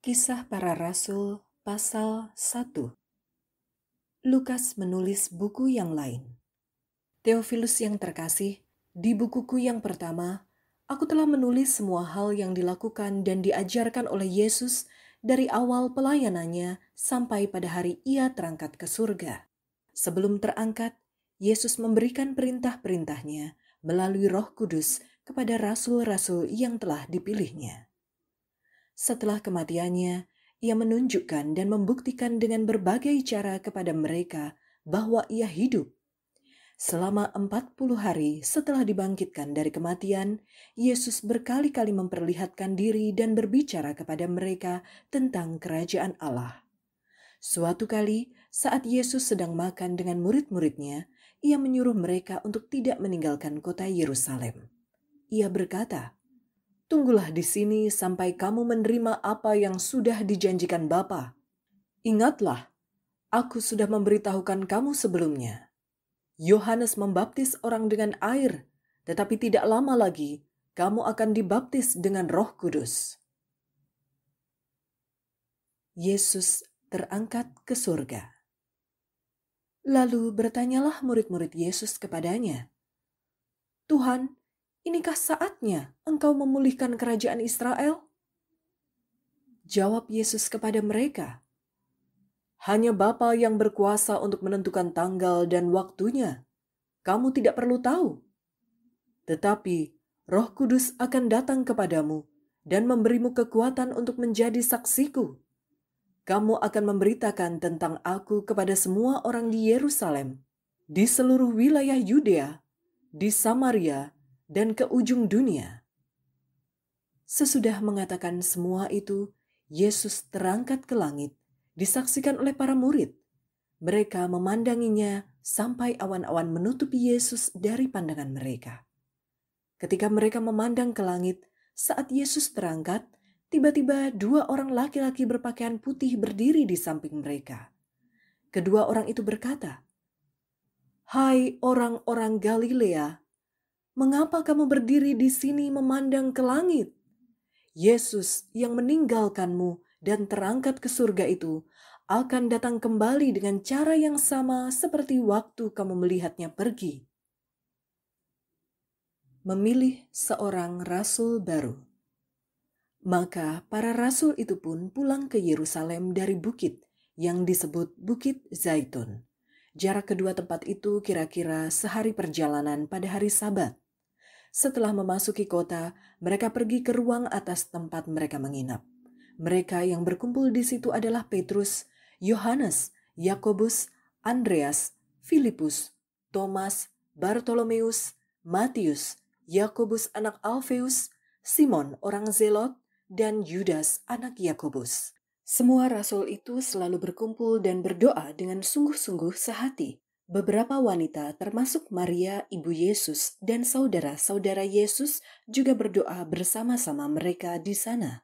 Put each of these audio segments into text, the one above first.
Kisah Para Rasul pasal 1. Lukas menulis buku yang lain. Teofilus yang terkasih, di bukuku yang pertama, aku telah menulis semua hal yang dilakukan dan diajarkan oleh Yesus dari awal pelayanannya sampai pada hari ia terangkat ke surga. Sebelum terangkat, Yesus memberikan perintah-perintahnya melalui roh kudus kepada rasul-rasul yang telah dipilihnya setelah kematiannya, ia menunjukkan dan membuktikan dengan berbagai cara kepada mereka bahwa ia hidup. Selama 40 hari setelah dibangkitkan dari kematian, Yesus berkali-kali memperlihatkan diri dan berbicara kepada mereka tentang kerajaan Allah. Suatu kali, saat Yesus sedang makan dengan murid-muridnya, ia menyuruh mereka untuk tidak meninggalkan kota Yerusalem. Ia berkata, Tunggulah di sini sampai kamu menerima apa yang sudah dijanjikan Bapa. Ingatlah, aku sudah memberitahukan kamu sebelumnya. Yohanes membaptis orang dengan air, tetapi tidak lama lagi kamu akan dibaptis dengan Roh Kudus. Yesus terangkat ke surga. Lalu bertanyalah murid-murid Yesus kepadanya, "Tuhan, Inikah saatnya engkau memulihkan kerajaan Israel? Jawab Yesus kepada mereka, "Hanya Bapa yang berkuasa untuk menentukan tanggal dan waktunya. Kamu tidak perlu tahu, tetapi Roh Kudus akan datang kepadamu dan memberimu kekuatan untuk menjadi saksiku. Kamu akan memberitakan tentang Aku kepada semua orang di Yerusalem, di seluruh wilayah Yudea, di Samaria." dan ke ujung dunia. Sesudah mengatakan semua itu, Yesus terangkat ke langit, disaksikan oleh para murid. Mereka memandanginya sampai awan-awan menutupi Yesus dari pandangan mereka. Ketika mereka memandang ke langit, saat Yesus terangkat, tiba-tiba dua orang laki-laki berpakaian putih berdiri di samping mereka. Kedua orang itu berkata, "Hai orang-orang Galilea, Mengapa kamu berdiri di sini memandang ke langit? Yesus yang meninggalkanmu dan terangkat ke surga itu akan datang kembali dengan cara yang sama seperti waktu kamu melihatnya pergi. Memilih seorang rasul baru. Maka para rasul itu pun pulang ke Yerusalem dari bukit yang disebut Bukit Zaitun. Jarak kedua tempat itu kira-kira sehari perjalanan pada hari Sabat. Setelah memasuki kota, mereka pergi ke ruang atas tempat mereka menginap. Mereka yang berkumpul di situ adalah Petrus, Yohanes, Yakobus, Andreas, Filipus, Thomas, Bartolomeus, Matius, Yakobus anak Alfeus, Simon orang Zelot, dan Yudas anak Yakobus. Semua rasul itu selalu berkumpul dan berdoa dengan sungguh-sungguh sehati. Beberapa wanita, termasuk Maria, ibu Yesus, dan saudara-saudara Yesus, juga berdoa bersama-sama mereka di sana.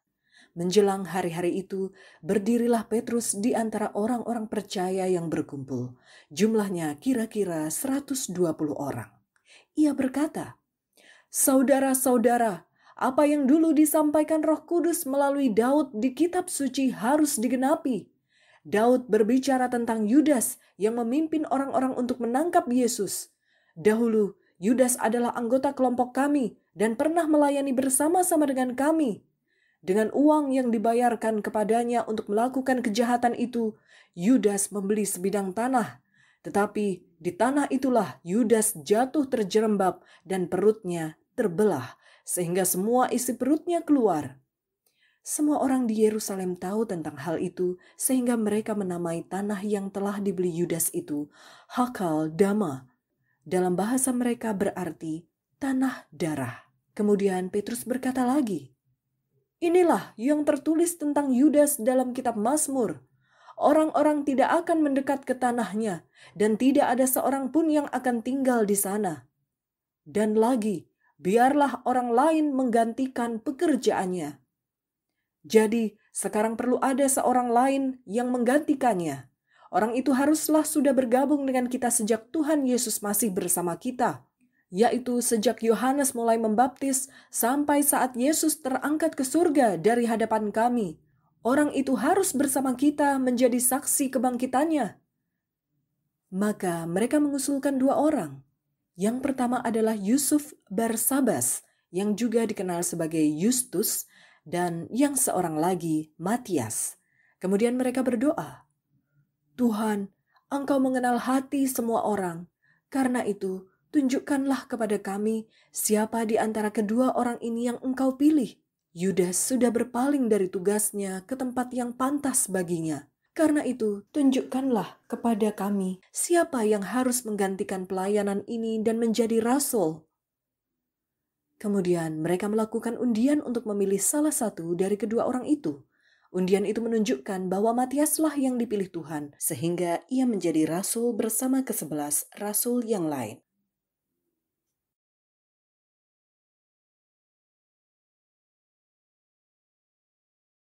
Menjelang hari-hari itu, berdirilah Petrus di antara orang-orang percaya yang berkumpul. Jumlahnya kira-kira 120 orang. Ia berkata, "Saudara-saudara, apa yang dulu disampaikan Roh Kudus melalui Daud di kitab suci harus digenapi." Daud berbicara tentang Yudas yang memimpin orang-orang untuk menangkap Yesus. Dahulu, Yudas adalah anggota kelompok kami dan pernah melayani bersama-sama dengan kami. Dengan uang yang dibayarkan kepadanya untuk melakukan kejahatan itu, Yudas membeli sebidang tanah. Tetapi di tanah itulah Yudas jatuh terjerembab dan perutnya terbelah, sehingga semua isi perutnya keluar. Semua orang di Yerusalem tahu tentang hal itu, sehingga mereka menamai tanah yang telah dibeli Yudas itu Hakal Dama. Dalam bahasa mereka berarti tanah darah. Kemudian Petrus berkata lagi, Inilah yang tertulis tentang Yudas dalam kitab Mazmur. Orang-orang tidak akan mendekat ke tanahnya, dan tidak ada seorang pun yang akan tinggal di sana. Dan lagi, biarlah orang lain menggantikan pekerjaannya jadi, sekarang perlu ada seorang lain yang menggantikannya. Orang itu haruslah sudah bergabung dengan kita sejak Tuhan Yesus masih bersama kita, yaitu sejak Yohanes mulai membaptis sampai saat Yesus terangkat ke surga dari hadapan kami. Orang itu harus bersama kita menjadi saksi kebangkitannya. Maka mereka mengusulkan dua orang. Yang pertama adalah Yusuf Barsabas, yang juga dikenal sebagai Justus, dan yang seorang lagi Matias. Kemudian mereka berdoa, "Tuhan, Engkau mengenal hati semua orang. Karena itu, tunjukkanlah kepada kami siapa di antara kedua orang ini yang Engkau pilih." Yudas sudah berpaling dari tugasnya ke tempat yang pantas baginya. Karena itu, tunjukkanlah kepada kami siapa yang harus menggantikan pelayanan ini dan menjadi rasul Kemudian mereka melakukan undian untuk memilih salah satu dari kedua orang itu. Undian itu menunjukkan bahwa Matiaslah yang dipilih Tuhan, sehingga ia menjadi rasul bersama kesebelas rasul yang lain.